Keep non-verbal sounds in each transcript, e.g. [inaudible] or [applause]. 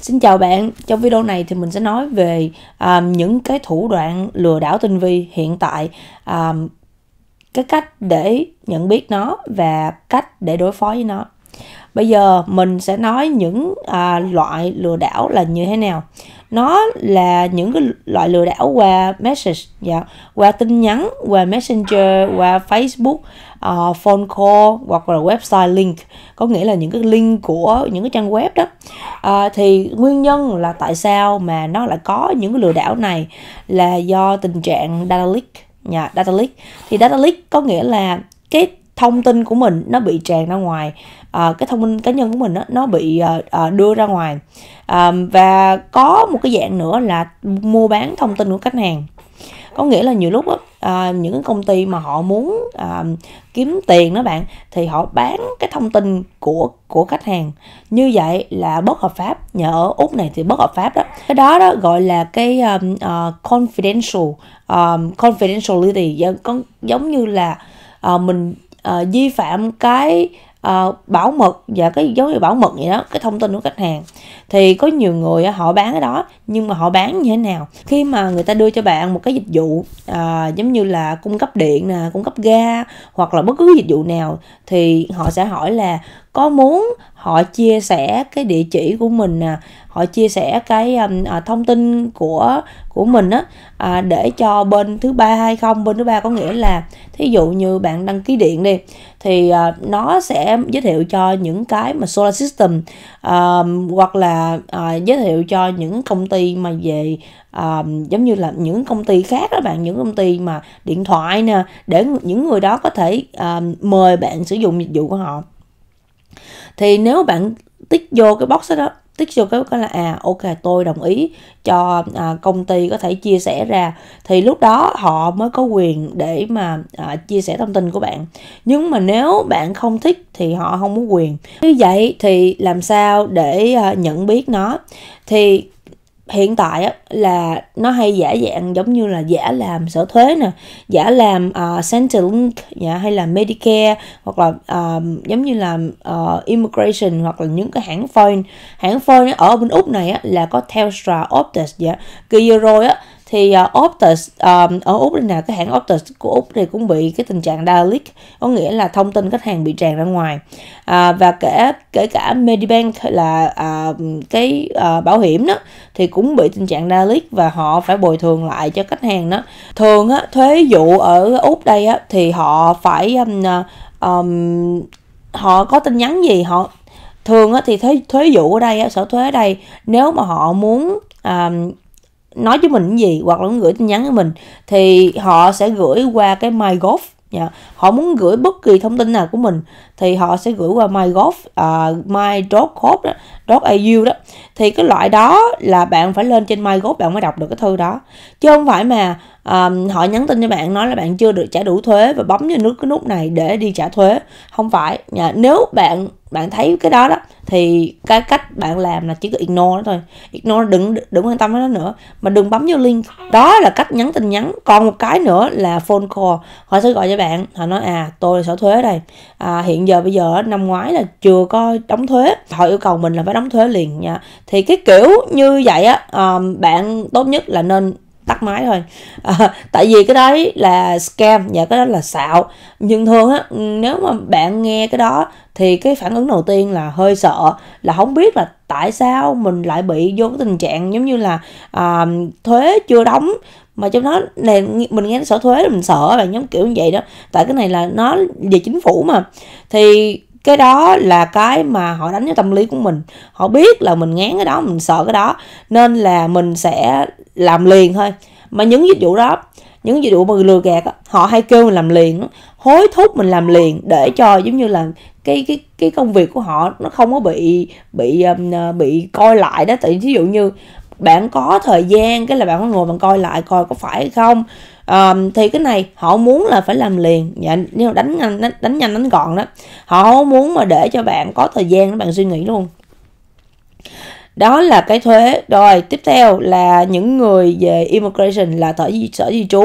Xin chào bạn, trong video này thì mình sẽ nói về um, những cái thủ đoạn lừa đảo tinh vi hiện tại, um, cái cách để nhận biết nó và cách để đối phó với nó bây giờ mình sẽ nói những à, loại lừa đảo là như thế nào nó là những cái loại lừa đảo qua message dạ qua tin nhắn qua messenger qua facebook uh, phone call hoặc là website link có nghĩa là những cái link của những cái trang web đó uh, thì nguyên nhân là tại sao mà nó lại có những cái lừa đảo này là do tình trạng data leak nhà dạ, yeah, data leak thì data leak có nghĩa là cái thông tin của mình nó bị tràn ra ngoài à, cái thông tin cá nhân của mình đó, nó bị à, à, đưa ra ngoài à, và có một cái dạng nữa là mua bán thông tin của khách hàng có nghĩa là nhiều lúc đó, à, những công ty mà họ muốn à, kiếm tiền đó bạn thì họ bán cái thông tin của của khách hàng như vậy là bất hợp pháp nhà ở úc này thì bất hợp pháp đó cái đó đó gọi là cái um, uh, confidential um, confidentiality giống giống như là uh, mình uh, di phạm cái Ờ, bảo mật và cái dấu hiệu bảo mật vậy đó cái thông tin của khách hàng thì có nhiều người họ bán cái đó nhưng mà họ bán như thế nào khi mà người ta đưa cho bạn một cái dịch vụ uh, giống như là cung cấp điện nè cung cấp ga hoặc là bất cứ dịch vụ nào thì họ sẽ hỏi là có muốn họ chia sẻ cái địa chỉ của mình nè họ chia sẻ cái um, à, thông tin của của mình á à, để cho bên thứ ba hay không bên thứ ba có nghĩa là thí dụ như bạn đăng ký điện đi thì uh, nó sẽ giới thiệu cho những cái mà solar system uh, hoặc là uh, giới thiệu cho những công ty mà về uh, giống như là những công ty khác đó bạn những công ty mà điện thoại nè để những người đó có thể uh, mời bạn sử dụng dịch vụ của họ thì nếu bạn tích vô cái box đó tích vô cái là à ok tôi đồng ý cho à, công ty có thể chia sẻ ra thì lúc đó họ mới có quyền để mà à, chia sẻ thông tin của bạn nhưng mà nếu bạn không thích thì họ không có quyền như vậy thì làm sao để à, nhận biết nó thì hiện tại á, là nó hay giả dạng giống như là giả làm sở thuế nè giả làm uh, ờ, Centrelink dạ, hay là Medicare hoặc là uh, giống như là uh, immigration hoặc là những cái hãng phone hãng phone ở bên úc này á, là có Telstra Optus dạ kỳ rồi á thì uh, Optus um, ở Úc đây nè cái hãng Optus của Úc thì cũng bị cái tình trạng data leak có nghĩa là thông tin khách hàng bị tràn ra ngoài à, và kể kể cả Medibank là à, cái à, bảo hiểm đó thì cũng bị tình trạng data leak và họ phải bồi thường lại cho khách hàng đó thường á, thuế vụ ở Úc đây á, thì họ phải um, à, um, họ có tin nhắn gì họ thường á, thì thuế thuế vụ ở đây á, sở thuế ở đây nếu mà họ muốn um, nói với mình cái gì hoặc là gửi tin nhắn với mình thì họ sẽ gửi qua cái mygov Yeah. Dạ. họ muốn gửi bất kỳ thông tin nào của mình thì họ sẽ gửi qua mygov uh, à, my.gov đó .au đó thì cái loại đó là bạn phải lên trên mygov bạn mới đọc được cái thư đó chứ không phải mà um, họ nhắn tin cho bạn nói là bạn chưa được trả đủ thuế và bấm vào nút cái nút này để đi trả thuế không phải yeah. Dạ. nếu bạn bạn thấy cái đó đó thì cái cách bạn làm là chỉ có ignore nó thôi ignore đừng đừng quan tâm đến nó nữa mà đừng bấm vô link đó là cách nhắn tin nhắn còn một cái nữa là phone call họ sẽ gọi cho bạn họ nói à tôi là sở thuế đây à, hiện giờ bây giờ năm ngoái là chưa có đóng thuế họ yêu cầu mình là phải đóng thuế liền nha thì cái kiểu như vậy á um, bạn tốt nhất là nên tắt máy thôi à, [laughs] tại vì cái đấy là scam và cái đó là xạo nhưng thường á nếu mà bạn nghe cái đó thì cái phản ứng đầu tiên là hơi sợ là không biết là tại sao mình lại bị vô cái tình trạng giống như là à, thuế chưa đóng mà trong đó này mình nghe nó sợ thuế là mình sợ bạn giống kiểu như vậy đó tại cái này là nó về chính phủ mà thì cái đó là cái mà họ đánh vào tâm lý của mình họ biết là mình ngán cái đó mình sợ cái đó nên là mình sẽ làm liền thôi mà những dịch vụ đó những dịch vụ mà lừa gạt đó, họ hay kêu mình làm liền hối thúc mình làm liền để cho giống như là cái cái cái công việc của họ nó không có bị bị um, ờ, bị coi lại đó tại ví dụ như bạn có thời gian cái là bạn có ngồi bạn coi lại coi có phải hay không um, thì cái này họ muốn là phải làm liền dạ, nhưng đánh nhanh đánh, đánh nhanh đánh gọn đó họ không muốn mà để cho bạn có thời gian để bạn suy nghĩ luôn đó là cái thuế rồi tiếp theo là những người về immigration là thở di, sở di trú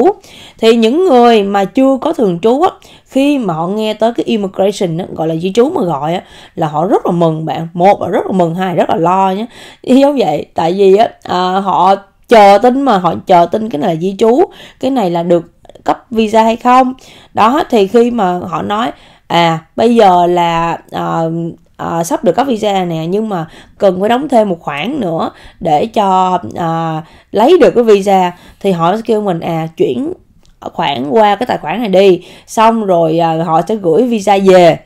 thì những người mà chưa có thường trú á, khi mà họ nghe tới cái immigration á, gọi là di trú mà gọi á, là họ rất là mừng bạn một là rất là mừng hai rất là lo nhé như vậy tại vì á, à, họ chờ tin mà họ chờ tin cái này là di trú cái này là được cấp visa hay không đó thì khi mà họ nói à bây giờ là à, à, sắp được cấp visa nè nhưng mà cần phải đóng thêm một khoản nữa để cho à, lấy được cái visa thì họ sẽ kêu mình à chuyển khoản qua cái tài khoản này đi xong rồi à, họ sẽ gửi visa về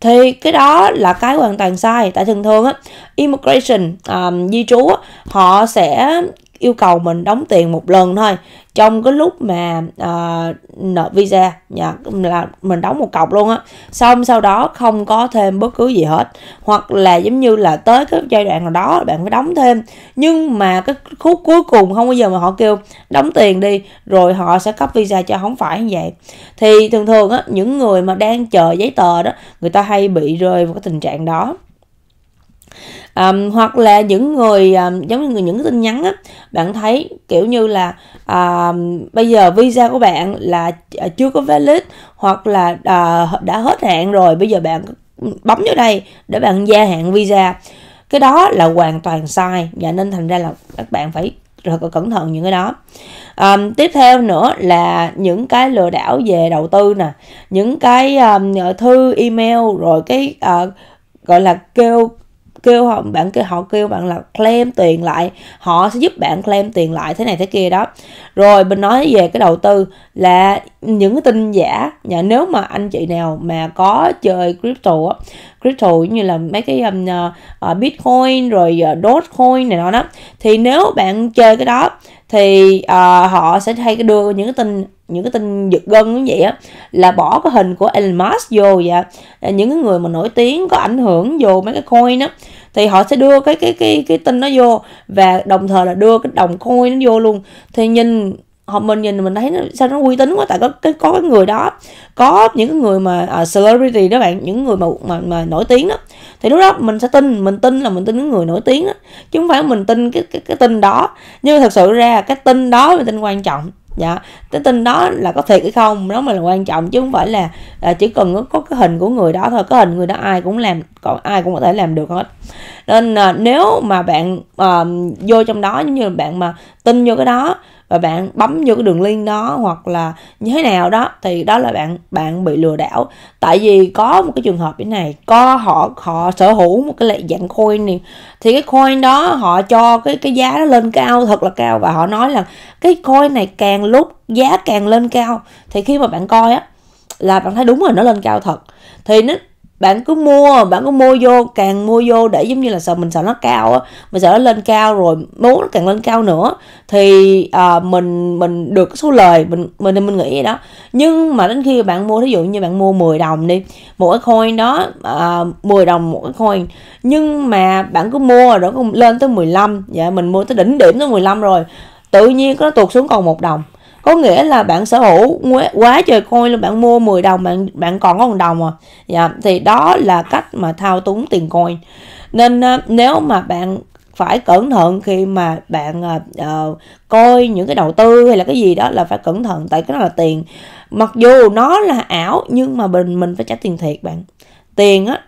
thì cái đó là cái hoàn toàn sai tại thường thường á immigration um, di trú á, họ sẽ yêu cầu mình đóng tiền một lần thôi trong cái lúc mà uh, nợ visa nhà dạ, là mình đóng một cọc luôn á xong sau đó không có thêm bất cứ gì hết hoặc là giống như là tới cái giai đoạn nào đó bạn phải đóng thêm nhưng mà cái khúc cuối cùng không bao giờ mà họ kêu đóng tiền đi rồi họ sẽ cấp visa cho không phải như vậy thì thường thường á những người mà đang chờ giấy tờ đó người ta hay bị rơi vào cái tình trạng đó um, hoặc là những người um, giống như những tin nhắn á bạn thấy kiểu như là um, bây giờ visa của bạn là à, chưa có valid hoặc là uh, đã hết hạn rồi bây giờ bạn bấm vô đây để bạn gia hạn visa cái đó là hoàn toàn sai và nên thành ra là các bạn phải rồi cẩn thận những cái đó um, tiếp theo nữa là những cái lừa đảo về đầu tư nè những cái um, thư email rồi cái uh, gọi là kêu kêu họ bạn kêu họ kêu bạn là claim tiền lại họ sẽ giúp bạn claim tiền lại thế này thế kia đó rồi mình nói về cái đầu tư là những cái tin giả nhà dạ, nếu mà anh chị nào mà có chơi crypto á crypto như là mấy cái um, uh, bitcoin rồi uh, dogecoin này nọ đó thì nếu bạn chơi cái đó thì uh, họ sẽ hay đưa những cái tin những cái tin giật gân như vậy á là bỏ cái hình của Elon Musk vô và những cái người mà nổi tiếng có ảnh hưởng vô mấy cái coin á thì họ sẽ đưa cái cái cái cái tin nó vô và đồng thời là đưa cái đồng coin nó vô luôn thì nhìn họ mình nhìn mình thấy nó, sao nó uy tín quá tại có cái có cái người đó có những cái người mà uh, celebrity đó bạn những người mà mà mà nổi tiếng đó thì lúc đó mình sẽ tin mình tin là mình tin những người nổi tiếng đó chứ không phải mình tin cái cái, cái tin đó nhưng mà thật sự ra cái tin đó là tin quan trọng dạ cái tin đó là có thiệt hay không đó mới là quan trọng chứ không phải là à, chỉ cần có, có cái hình của người đó thôi cái hình người đó ai cũng làm còn ai cũng có thể làm được hết nên à, nếu mà bạn à, vô trong đó giống như là bạn mà tin vô cái đó và bạn bấm vô cái đường link đó hoặc là như thế nào đó thì đó là bạn bạn bị lừa đảo tại vì có một cái trường hợp như này có họ họ sở hữu một cái dạng coin này thì cái coin đó họ cho cái cái giá nó lên cao thật là cao và họ nói là cái coin này càng lúc giá càng lên cao thì khi mà bạn coi á là bạn thấy đúng rồi nó lên cao thật thì nó bạn cứ mua bạn cứ mua vô càng mua vô để giống như là sợ mình sợ nó cao á mình sợ nó lên cao rồi muốn nó càng lên cao nữa thì à, mình mình được cái số lời mình mình mình nghĩ vậy đó nhưng mà đến khi bạn mua thí dụ như bạn mua 10 đồng đi một cái coin đó à, 10 đồng một cái coin nhưng mà bạn cứ mua rồi nó lên tới 15 dạ mình mua tới đỉnh điểm tới 15 rồi tự nhiên nó tuột xuống còn một đồng có nghĩa là bạn sở hữu quá trời coin luôn bạn mua 10 đồng bạn bạn còn có một đồng à dạ, thì đó là cách mà thao túng tiền coin nên ờ, nếu mà bạn phải cẩn thận khi mà bạn uh, coi những cái đầu tư hay là cái gì đó là phải cẩn thận tại cái đó là tiền mặc dù nó là ảo nhưng mà mình mình phải trả tiền thiệt bạn tiền á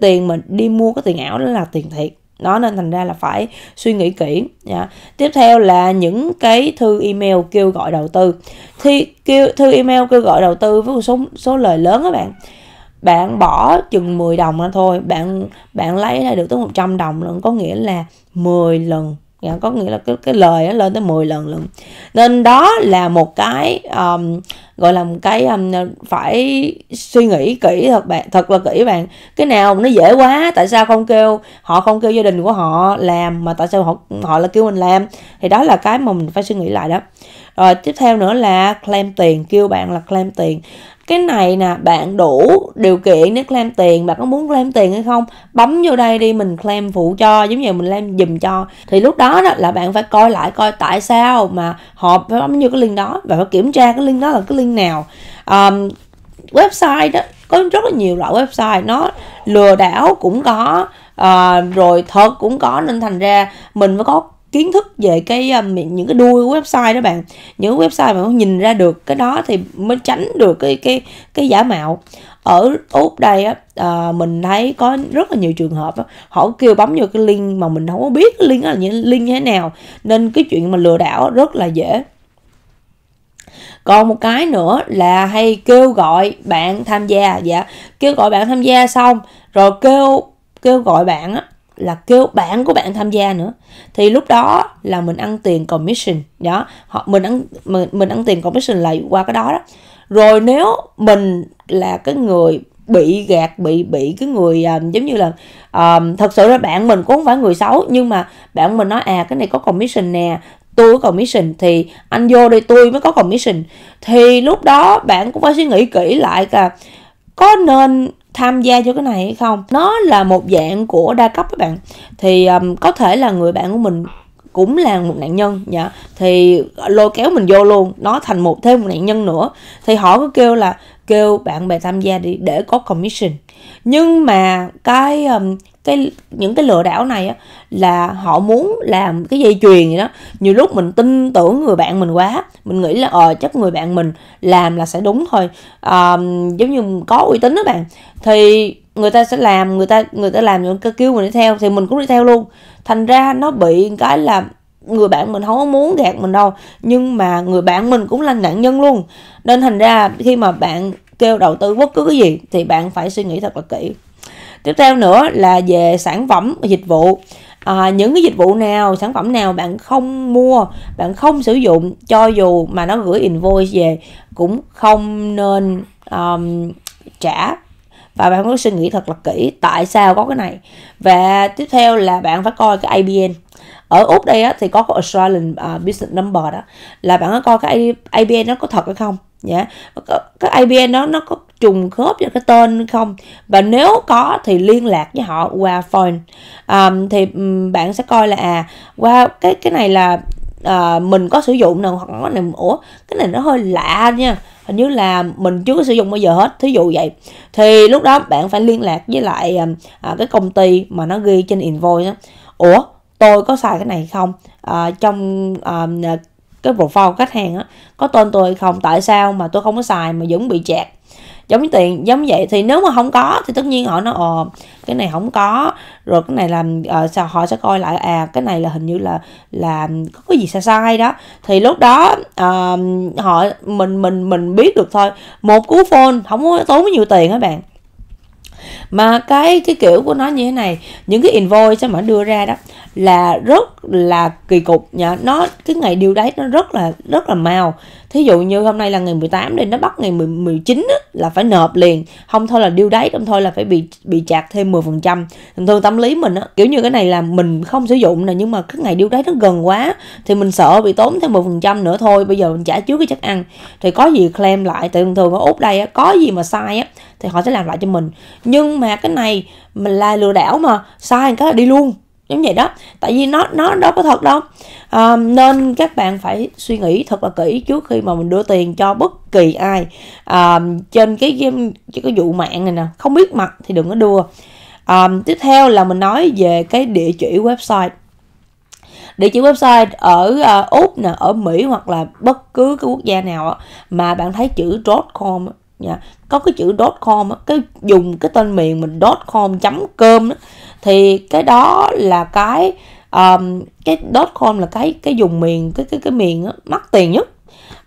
tiền mình đi mua cái tiền ảo đó là tiền thiệt nó nên thành ra là phải suy nghĩ kỹ nha dạ. tiếp theo là những cái thư email kêu gọi đầu tư thì kêu thư email kêu gọi đầu tư với một số số lời lớn các bạn bạn bỏ chừng 10 đồng ra thôi bạn bạn lấy ra được tới 100 đồng lần có nghĩa là 10 lần yeah, dạ, có nghĩa là cái cái lời nó lên tới 10 lần luôn nên đó là một cái um, gọi là một cái um, phải suy nghĩ kỹ thật bạn thật là kỹ bạn cái nào nó dễ quá tại sao không kêu họ không kêu gia đình của họ làm mà tại sao họ họ là kêu mình làm thì đó là cái mà mình phải suy nghĩ lại đó rồi tiếp theo nữa là claim tiền kêu bạn là claim tiền cái này nè bạn đủ điều kiện để claim tiền bạn có muốn claim tiền hay không bấm vô đây đi mình claim phụ cho giống như mình claim dùm cho thì lúc đó đó là bạn phải coi lại coi tại sao mà họ phải bấm vô cái link đó và phải kiểm tra cái link đó là cái link nào um, website đó có rất là nhiều loại website nó lừa đảo cũng có uh, rồi thật cũng có nên thành ra mình mới có kiến thức về cái à, những cái đuôi của website đó bạn những website mà không nhìn ra được cái đó thì mới tránh được cái cái cái giả mạo ở úc đây á à, mình thấy có rất là nhiều trường hợp á, họ kêu bấm vào cái link mà mình không có biết cái link đó là những link như thế nào nên cái chuyện mà lừa đảo rất là dễ còn một cái nữa là hay kêu gọi bạn tham gia dạ kêu gọi bạn tham gia xong rồi kêu kêu gọi bạn á là kêu bạn của bạn tham gia nữa thì lúc đó là mình ăn tiền commission đó họ mình ăn mình, mình ăn tiền commission lại qua cái đó đó rồi nếu mình là cái người bị gạt bị bị cái người um, giống như là um, thật sự là bạn mình cũng không phải người xấu nhưng mà bạn mình nói à cái này có commission nè tôi có commission thì anh vô đây tôi mới có commission thì lúc đó bạn cũng phải suy nghĩ kỹ lại là có nên tham gia cho cái này hay không nó là một dạng của đa cấp các bạn thì um, có thể là người bạn của mình cũng là một nạn nhân dạ thì ờ, lôi kéo mình vô luôn nó thành một thêm một nạn nhân nữa thì họ cứ kêu là kêu bạn bè tham gia đi để có commission nhưng mà cái um, cái những cái lừa đảo này á, là họ muốn làm cái dây chuyền gì đó nhiều lúc mình tin tưởng người bạn mình quá mình nghĩ là ờ chắc người bạn mình làm là sẽ đúng thôi à, giống như có uy tín đó bạn thì người ta sẽ làm người ta người ta làm những cái kêu mình đi theo thì mình cũng đi theo luôn thành ra nó bị cái là người bạn mình không muốn gạt mình đâu nhưng mà người bạn mình cũng là nạn nhân luôn nên thành ra khi mà bạn kêu đầu tư bất cứ cái gì thì bạn phải suy nghĩ thật là kỹ tiếp theo nữa là về sản phẩm dịch vụ à, những cái dịch vụ nào sản phẩm nào bạn không mua bạn không sử dụng cho dù mà nó gửi invoice về cũng không nên um, trả và bạn có suy nghĩ thật là kỹ tại sao có cái này và tiếp theo là bạn phải coi cái ABN ở úc đây á, thì có cái Australian uh, Business Number đó là bạn có coi cái ABN nó có thật hay không nhá yeah. Dạ. cái IBN đó nó có trùng khớp với cái tên không và nếu có thì liên lạc với họ qua phone um, thì bạn sẽ coi là à qua wow, cái cái này là à, mình có sử dụng nào hoặc cái này ủa cái này nó hơi lạ nha hình như là mình chưa có sử dụng bao giờ hết thí dụ vậy thì lúc đó bạn phải liên lạc với lại à, cái công ty mà nó ghi trên invoice đó. ủa tôi có xài cái này không à, trong à, cái profile khách hàng á có tên tôi hay không tại sao mà tôi không có xài mà vẫn bị chẹt giống như tiền giống vậy thì nếu mà không có thì tất nhiên họ nói ồ ờ, cái này không có rồi cái này làm à sao họ sẽ coi lại à cái này là hình như là là có cái gì sai sai đó thì lúc đó uh, họ mình mình mình biết được thôi một cú phone không có tốn nhiều tiền các bạn mà cái cái kiểu của nó như thế này những cái invoice mà đưa ra đó là rất là kỳ cục nhở nó cái ngày điều đấy nó rất là rất là mau thí dụ như hôm nay là ngày 18 đi nó bắt ngày 10, 19 á, là phải nộp liền không thôi là điều đấy không thôi là phải bị bị chạc thêm 10 phần trăm thường thường tâm lý mình á, kiểu như cái này là mình không sử dụng nè nhưng mà cái ngày điều đấy nó gần quá thì mình sợ bị tốn thêm 10 phần trăm nữa thôi bây giờ mình trả trước cái chất ăn thì có gì claim lại tại thường thường ở úc đây á, có gì mà sai á thì họ sẽ làm lại cho mình nhưng nhưng mà cái này mình là lừa đảo mà sai cái là đi luôn giống vậy đó tại vì nó nó đâu có thật đâu à, nên các bạn phải suy nghĩ thật là kỹ trước khi mà mình đưa tiền cho bất kỳ ai à, trên cái game cái, cái vụ mạng này nè không biết mặt thì đừng có đưa à, tiếp theo là mình nói về cái địa chỉ website địa chỉ website ở uh, úc nè ở mỹ hoặc là bất cứ cái quốc gia nào mà bạn thấy chữ com dạ. có cái chữ .com cái dùng cái tên miền mình .com chấm cơm thì cái đó là cái um, cái .com là cái cái dùng miền cái cái cái miền mất tiền nhất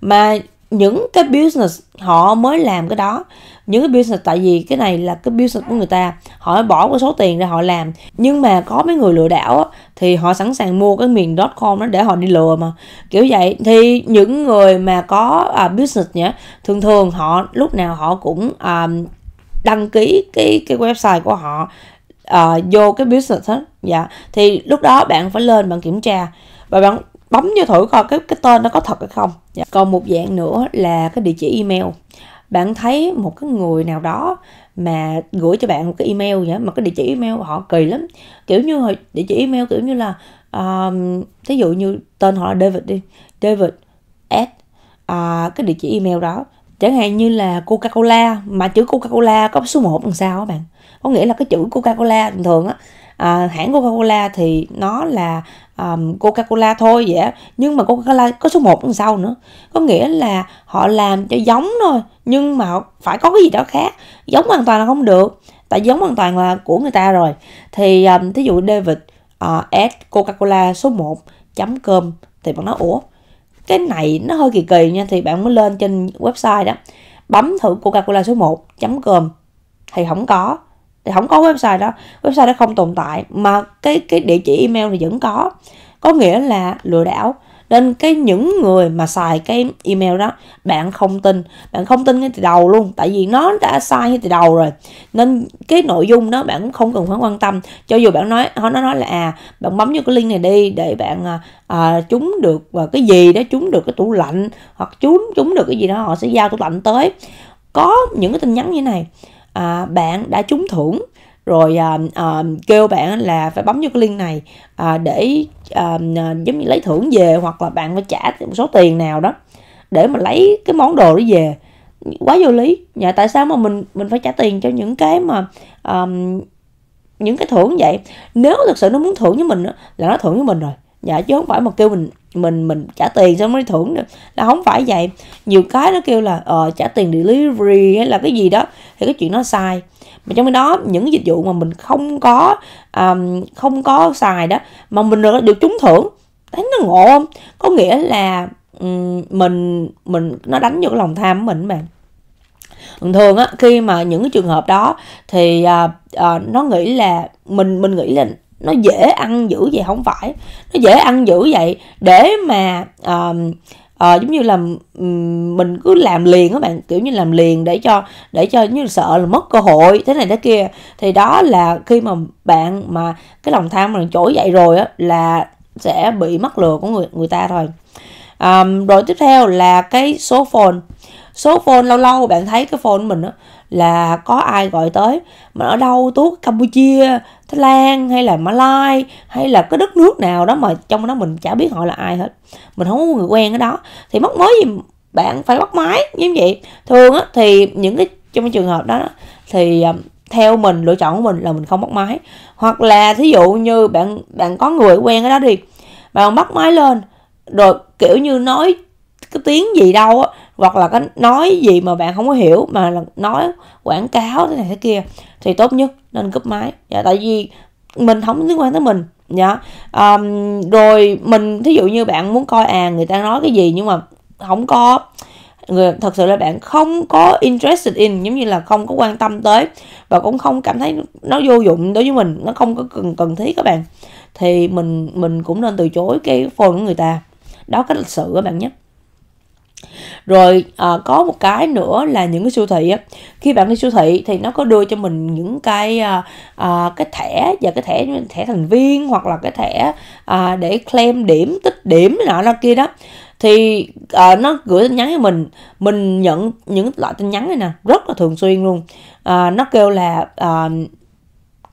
mà những cái business họ mới làm cái đó những cái business tại vì cái này là cái business của người ta họ bỏ cái số tiền ra họ làm nhưng mà có mấy người lừa đảo á, thì họ sẵn sàng mua cái miền dot com đó để họ đi lừa mà kiểu vậy thì những người mà có à, business nhá thường thường họ lúc nào họ cũng à, đăng ký cái cái website của họ à, vô cái business hết dạ thì lúc đó bạn phải lên bạn kiểm tra và bạn bấm vô thử coi cái cái tên nó có thật hay không dạ. còn một dạng nữa là cái địa chỉ email bạn thấy một cái người nào đó mà gửi cho bạn một cái email vậy mà cái địa chỉ email họ kỳ lắm kiểu như hồi địa chỉ email kiểu như là um, thí dụ như tên họ là David đi David at uh, cái địa chỉ email đó chẳng hạn như là Coca-Cola mà chữ Coca-Cola có số 1 làm sao các bạn có nghĩa là cái chữ Coca-Cola bình thường á à, hãng Coca-Cola thì nó là um, Coca-Cola thôi vậy nhưng mà Coca-Cola có số 1 đằng sau nữa có nghĩa là họ làm cho giống thôi nhưng mà phải có cái gì đó khác giống hoàn toàn là không được tại giống hoàn toàn là của người ta rồi thì um, thí dụ David uh, add Coca-Cola số 1 chấm cơm thì bạn nói ủa cái này nó hơi kỳ kỳ nha thì bạn mới lên trên website đó bấm thử Coca-Cola số 1 chấm cơm thì không có thì không có website đó website đó không tồn tại mà cái cái địa chỉ email thì vẫn có có nghĩa là lừa đảo nên cái những người mà xài cái email đó bạn không tin bạn không tin ngay từ đầu luôn tại vì nó đã sai ngay từ đầu rồi nên cái nội dung đó bạn cũng không cần phải quan tâm cho dù bạn nói họ nó nói là à bạn bấm vô cái link này đi để bạn à, à trúng được và cái gì đó trúng được cái tủ lạnh hoặc trúng trúng được cái gì đó họ sẽ giao tủ lạnh tới có những cái tin nhắn như này à, bạn đã trúng thưởng rồi à, à, kêu bạn là phải bấm vô cái link này à, để à, à, giống như lấy thưởng về hoặc là bạn phải trả một số tiền nào đó để mà lấy cái món đồ đó về quá vô lý nhà dạ, tại sao mà mình mình phải trả tiền cho những cái mà um, những cái thưởng vậy nếu thực sự nó muốn thưởng với mình là nó thưởng với mình rồi dạ chứ không phải mà kêu mình mình mình trả tiền xong mới thưởng nữa là không phải vậy nhiều cái nó kêu là ờ, trả tiền delivery hay là cái gì đó thì cái chuyện nó sai mà trong cái đó những dịch vụ mà mình không có um, không có xài đó mà mình được, được trúng thưởng thấy nó ngộ không có nghĩa là um, mình mình nó đánh vô cái lòng tham của mình mà thường á khi mà những cái trường hợp đó thì uh, uh, nó nghĩ là mình mình nghĩ là nó dễ ăn dữ vậy không phải nó dễ ăn dữ vậy để mà uh, uh, giống như là um, mình cứ làm liền các bạn kiểu như làm liền để cho để cho như sợ là mất cơ hội thế này thế kia thì đó là khi mà bạn mà cái lòng tham mà trỗi dậy rồi á là sẽ bị mắc lừa của người người ta thôi um, rồi tiếp theo là cái số phone số phone lâu lâu bạn thấy cái phone mình đó là có ai gọi tới mà ở đâu tuốt campuchia thái lan hay là malai hay là cái đất nước nào đó mà trong đó mình chả biết họ là ai hết mình không có người quen ở đó thì mất mối gì bạn phải bắt máy như vậy thường á thì những cái trong cái trường hợp đó thì ờ, theo mình lựa chọn của mình là mình không bắt máy hoặc là thí dụ như bạn bạn có người quen ở đó đi bạn bắt máy lên rồi kiểu như nói cái tiếng gì đâu á hoặc là có nói gì mà bạn không có hiểu mà là nói quảng cáo thế này thế kia thì tốt nhất nên cúp máy dạ, tại vì mình không liên quan tới mình dạ um, rồi mình thí dụ như bạn muốn coi à người ta nói cái gì nhưng mà không có người thật sự là bạn không có interested in giống như là không có quan tâm tới và cũng không cảm thấy nó vô dụng đối với mình nó không có cần cần thiết các bạn thì mình mình cũng nên từ chối cái phone của người ta đó cách lịch sự các bạn nhé rồi à, có một cái nữa là những cái siêu thị á khi bạn đi siêu thị thì nó có đưa cho mình những cái à, à, cái thẻ và cái thẻ thẻ thành viên hoặc là cái thẻ à, để claim điểm tích điểm nọ nọ kia đó thì à, nó gửi tin nhắn cho mình mình nhận những loại tin nhắn này nè rất là thường xuyên luôn à, nó kêu là à,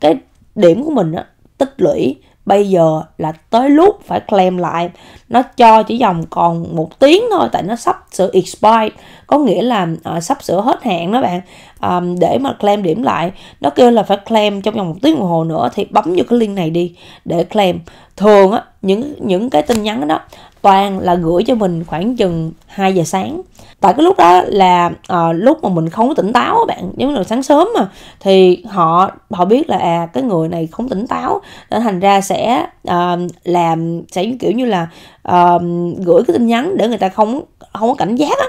cái điểm của mình á tích lũy bây giờ là tới lúc phải claim lại nó cho chỉ dòng còn một tiếng thôi tại nó sắp sửa expire có nghĩa là uh, sắp sửa hết hạn đó bạn um, để mà claim điểm lại nó kêu là phải claim trong vòng một tiếng đồng hồ nữa thì bấm vô cái link này đi để claim thường á những những cái tin nhắn đó toàn là gửi cho mình khoảng chừng 2 giờ sáng tại cái lúc đó là à, lúc mà mình không có tỉnh táo bạn giống như là sáng sớm mà thì họ họ biết là à cái người này không tỉnh táo nên thành ra sẽ à, làm sẽ kiểu như là à, gửi cái tin nhắn để người ta không không có cảnh giác á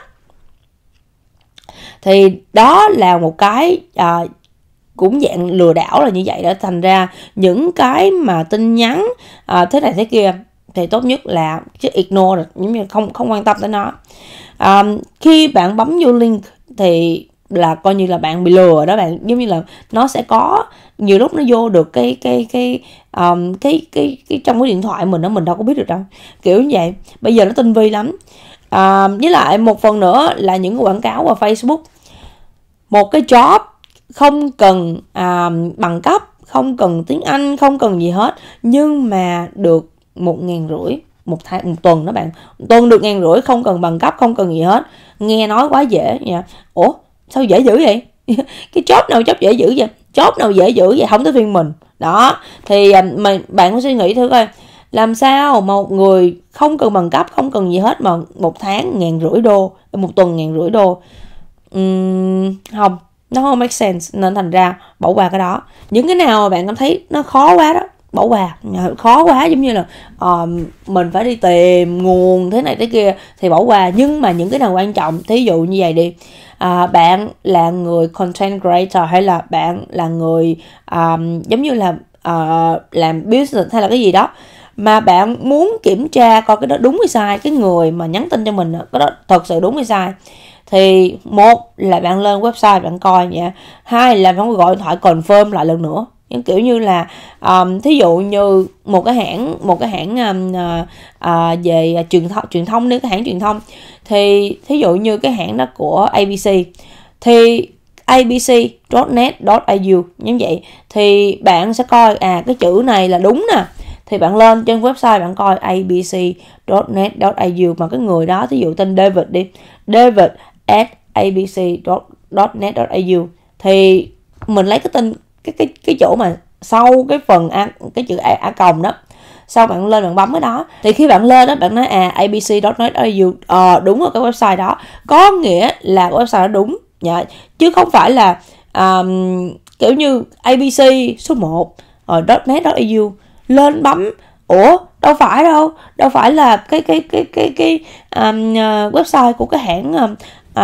thì đó là một cái à, cũng dạng lừa đảo là như vậy đó thành ra những cái mà tin nhắn à, thế này thế kia thì tốt nhất là chứ ignore rồi giống như không không quan tâm tới nó um, khi bạn bấm vô link thì là coi như là bạn bị lừa đó bạn giống như là nó sẽ có nhiều lúc nó vô được cái cái cái um, cái, cái cái trong cái điện thoại mình đó mình đâu có biết được đâu kiểu như vậy bây giờ nó tinh vi lắm um, với lại một phần nữa là những cái quảng cáo qua Facebook một cái job không cần um, bằng cấp không cần tiếng Anh không cần gì hết nhưng mà được một ngàn rưỡi một tháng một tuần đó bạn tuần được ngàn rưỡi không cần bằng cấp không cần gì hết nghe nói quá dễ nha ủa sao dễ dữ vậy [laughs] cái chốt nào chốt dễ dữ vậy chốt nào dễ dữ vậy không tới phiên mình đó thì à, mình bạn cũng suy nghĩ thử coi làm sao mà một người không cần bằng cấp không cần gì hết mà một tháng ngàn rưỡi đô một tuần ngàn rưỡi đô uhm, không nó không make sense nên thành ra bỏ qua cái đó những cái nào mà bạn cảm thấy nó khó quá đó bỏ quà khó quá giống như là uh, mình phải đi tìm nguồn thế này thế kia thì bỏ quà nhưng mà những cái nào quan trọng thí dụ như vậy đi uh, bạn là người content creator hay là bạn là người um, giống như là uh, làm business hay là cái gì đó mà bạn muốn kiểm tra coi cái đó đúng hay sai cái người mà nhắn tin cho mình cái đó thật sự đúng hay sai thì một là bạn lên website bạn coi nha hai là bạn gọi điện thoại confirm lại lần nữa những kiểu như là um, thí dụ như một cái hãng một cái hãng um, uh, về truyền thông truyền thông nếu cái hãng truyền thông thì thí dụ như cái hãng đó của ABC thì abc.net.au như vậy thì bạn sẽ coi à cái chữ này là đúng nè thì bạn lên trên website bạn coi abc.net.au mà cái người đó thí dụ tên David đi David at abc.net.au thì mình lấy cái tên cái cái cái chỗ mà sau cái phần a, cái chữ a, a còng đó sau bạn lên bạn bấm cái đó thì khi bạn lên đó bạn nói à abc.net.au ờ đúng rồi cái website đó có nghĩa là website đó đúng dạ. chứ không phải là um, kiểu như abc số 1 rồi .net.au lên bấm ủa đâu phải đâu đâu phải là cái cái cái cái cái um, website của cái hãng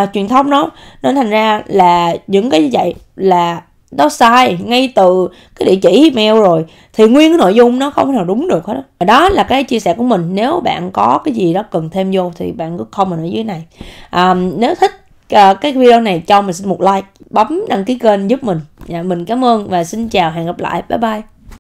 uh, truyền thông đó nên thành ra là những cái như vậy là nó sai ngay từ cái địa chỉ email rồi thì nguyên cái nội dung nó không thể nào đúng được hết đó. đó là cái chia sẻ của mình nếu bạn có cái gì đó cần thêm vô thì bạn cứ comment ở dưới này à, nếu thích uh, cái video này cho mình xin một like bấm đăng ký kênh giúp mình dạ, mình cảm ơn và xin chào hẹn gặp lại bye bye